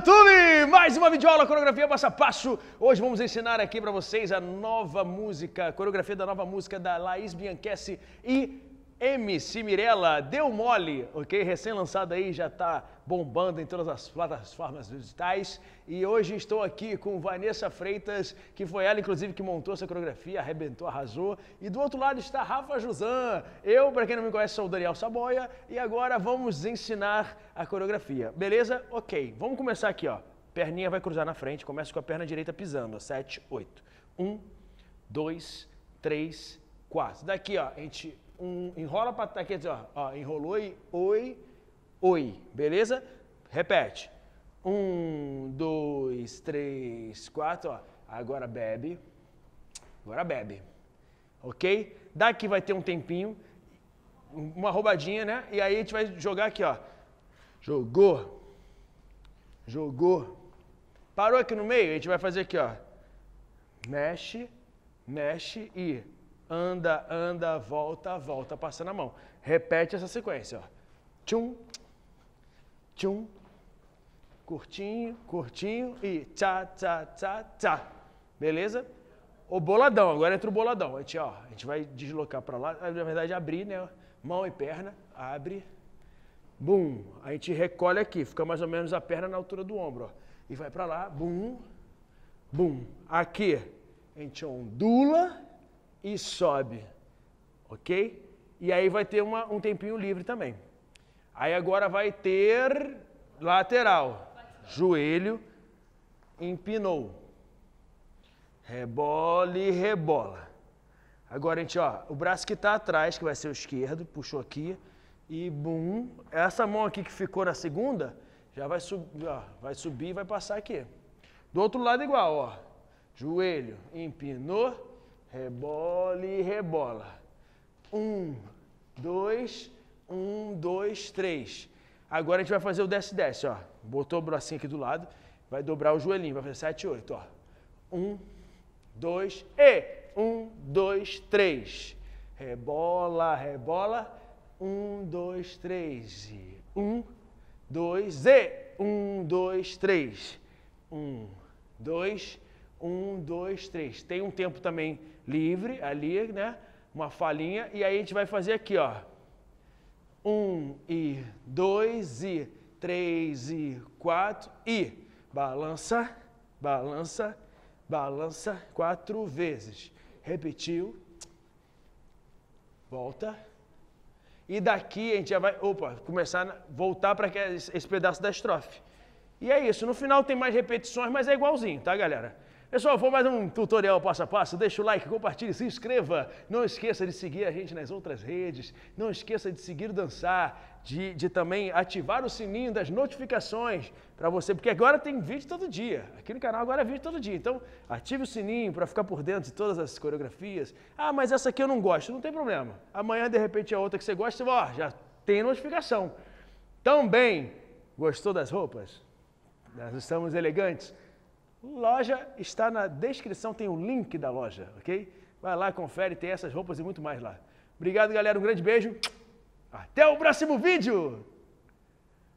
YouTube! Mais uma videoaula coreografia passo a passo. Hoje vamos ensinar aqui para vocês a nova música, a coreografia da nova música da Laís Bianchese e MC Mirella, Deu Mole, ok? Recém-lançado aí, já está bombando em todas as plataformas digitais. E hoje estou aqui com Vanessa Freitas, que foi ela, inclusive, que montou essa coreografia, arrebentou, arrasou. E do outro lado está Rafa Jusan. Eu, para quem não me conhece, sou o Daniel Saboia. E agora vamos ensinar a coreografia. Beleza? Ok. Vamos começar aqui, ó. Perninha vai cruzar na frente. Começa com a perna direita pisando. 7, 8. 1, 2, 3, 4 quartos. Daqui, ó, a gente um, enrola para tá aqui, ó, ó, enrolou e oi, oi, beleza? Repete. Um, dois, três, quatro, ó. Agora bebe, agora bebe, ok? Daqui vai ter um tempinho, uma roubadinha, né? E aí a gente vai jogar aqui, ó. Jogou, jogou. Parou aqui no meio, a gente vai fazer aqui, ó. Mexe, mexe e anda, anda, volta, volta, passando a mão. Repete essa sequência, ó. Tchum, tchum, curtinho, curtinho e tchá, tchá, tchá, tchá. Beleza? O boladão, agora entra o boladão. A gente, ó, a gente vai deslocar para lá, ah, na verdade abrir, né? Mão e perna, abre, bum. A gente recolhe aqui, fica mais ou menos a perna na altura do ombro, ó. E vai para lá, bum, bum. Aqui, a gente ondula e sobe, ok? E aí vai ter uma, um tempinho livre também. Aí agora vai ter lateral, joelho, empinou, rebole, rebola. Agora, a gente, ó, o braço que está atrás, que vai ser o esquerdo, puxou aqui e bum. Essa mão aqui que ficou na segunda, já vai subir, ó, vai subir e vai passar aqui. Do outro lado igual, ó. Joelho, empinou, Rebole e rebola. Um, dois, um, dois, três. Agora a gente vai fazer o desce, desce, ó. Botou o bracinho aqui do lado, vai dobrar o joelhinho, vai fazer sete, oito, ó. Um, dois, e um, dois, três. Rebola, rebola. Um, dois, três. E um, dois, e um, dois, três. Um, dois, três. Um, dois, três. Tem um tempo também livre ali, né? Uma falinha. E aí a gente vai fazer aqui, ó. Um e dois e três e quatro e balança, balança, balança quatro vezes. Repetiu. Volta. E daqui a gente já vai, opa, começar a voltar para esse pedaço da estrofe. E é isso. No final tem mais repetições, mas é igualzinho, tá, galera? Pessoal, foi mais um tutorial passo a passo. Deixa o like, compartilhe, se inscreva. Não esqueça de seguir a gente nas outras redes. Não esqueça de seguir o Dançar, de, de também ativar o sininho das notificações para você, porque agora tem vídeo todo dia. Aqui no canal agora é vídeo todo dia. Então, ative o sininho para ficar por dentro de todas as coreografias. Ah, mas essa aqui eu não gosto. Não tem problema. Amanhã, de repente, é outra que você gosta, você vai, ó, já tem notificação. Também, gostou das roupas? Nós estamos elegantes. Loja está na descrição, tem o link da loja, ok? Vai lá, confere, tem essas roupas e muito mais lá. Obrigado, galera. Um grande beijo. Até o próximo vídeo!